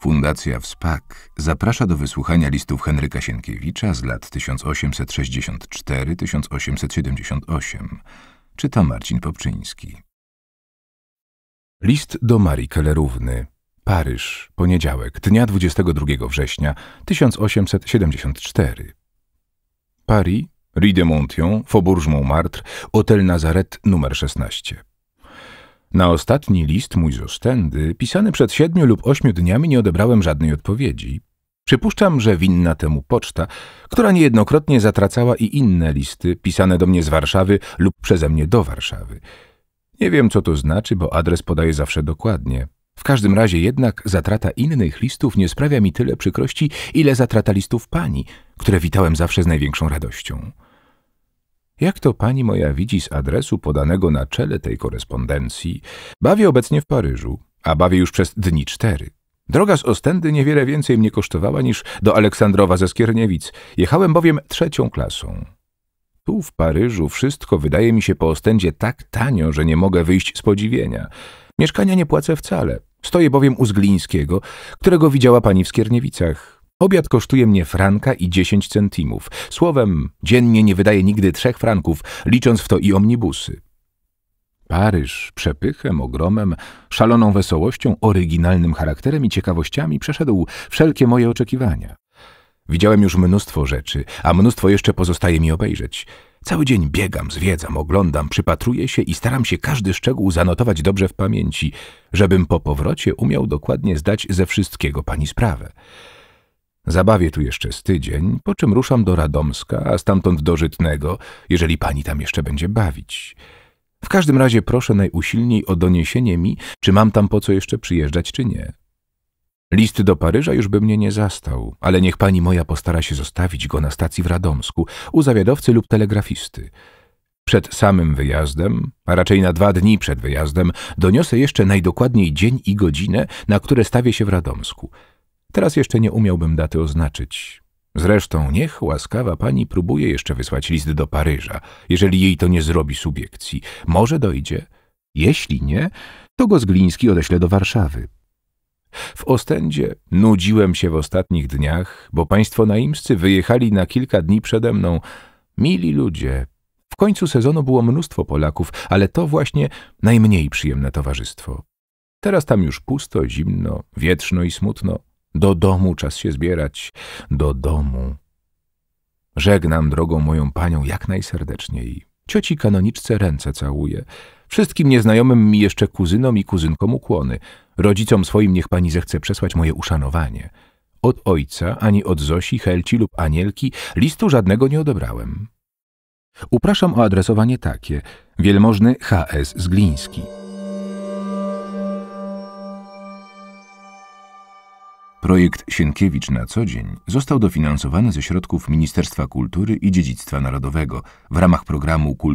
Fundacja WSPAK zaprasza do wysłuchania listów Henryka Sienkiewicza z lat 1864-1878. Czyta Marcin Popczyński. List do Marii Kelerówny, Paryż, poniedziałek, dnia 22 września 1874. Paris, Rue de Montion, Faubourg Montmartre, Hotel Nazaret numer 16. Na ostatni list mój z Ostendy, pisany przed siedmiu lub ośmiu dniami, nie odebrałem żadnej odpowiedzi. Przypuszczam, że winna temu poczta, która niejednokrotnie zatracała i inne listy pisane do mnie z Warszawy lub przeze mnie do Warszawy. Nie wiem, co to znaczy, bo adres podaję zawsze dokładnie. W każdym razie jednak zatrata innych listów nie sprawia mi tyle przykrości, ile zatrata listów pani, które witałem zawsze z największą radością. Jak to pani moja widzi z adresu podanego na czele tej korespondencji, bawię obecnie w Paryżu, a bawię już przez dni cztery. Droga z Ostendy niewiele więcej mnie kosztowała niż do Aleksandrowa ze Skierniewic. Jechałem bowiem trzecią klasą. Tu w Paryżu wszystko wydaje mi się po Ostendzie tak tanio, że nie mogę wyjść z podziwienia. Mieszkania nie płacę wcale. Stoję bowiem u Zglińskiego, którego widziała pani w Skierniewicach. Obiad kosztuje mnie franka i dziesięć centimów. Słowem, dziennie nie wydaje nigdy trzech franków, licząc w to i omnibusy. Paryż przepychem, ogromem, szaloną wesołością, oryginalnym charakterem i ciekawościami przeszedł wszelkie moje oczekiwania. Widziałem już mnóstwo rzeczy, a mnóstwo jeszcze pozostaje mi obejrzeć. Cały dzień biegam, zwiedzam, oglądam, przypatruję się i staram się każdy szczegół zanotować dobrze w pamięci, żebym po powrocie umiał dokładnie zdać ze wszystkiego pani sprawę. Zabawię tu jeszcze z tydzień, po czym ruszam do Radomska, a stamtąd do Żytnego, jeżeli pani tam jeszcze będzie bawić. W każdym razie proszę najusilniej o doniesienie mi, czy mam tam po co jeszcze przyjeżdżać, czy nie. List do Paryża już by mnie nie zastał, ale niech pani moja postara się zostawić go na stacji w Radomsku, u zawiadowcy lub telegrafisty. Przed samym wyjazdem, a raczej na dwa dni przed wyjazdem, doniosę jeszcze najdokładniej dzień i godzinę, na które stawię się w Radomsku – Teraz jeszcze nie umiałbym daty oznaczyć. Zresztą niech łaskawa pani próbuje jeszcze wysłać list do Paryża, jeżeli jej to nie zrobi subiekcji. Może dojdzie. Jeśli nie, to go Zgliński odeśle do Warszawy. W Ostendzie nudziłem się w ostatnich dniach, bo państwo naimscy wyjechali na kilka dni przede mną. Mili ludzie. W końcu sezonu było mnóstwo Polaków, ale to właśnie najmniej przyjemne towarzystwo. Teraz tam już pusto, zimno, wietrzno i smutno. Do domu czas się zbierać, do domu. Żegnam drogą moją panią jak najserdeczniej. Cioci kanoniczce ręce całuję. Wszystkim nieznajomym mi jeszcze kuzynom i kuzynkom ukłony. Rodzicom swoim niech pani zechce przesłać moje uszanowanie. Od ojca, ani od Zosi, Helci lub Anielki listu żadnego nie odebrałem. Upraszam o adresowanie takie. Wielmożny H.S. Zgliński. Projekt Sienkiewicz na co dzień został dofinansowany ze środków Ministerstwa Kultury i Dziedzictwa Narodowego w ramach programu Kultura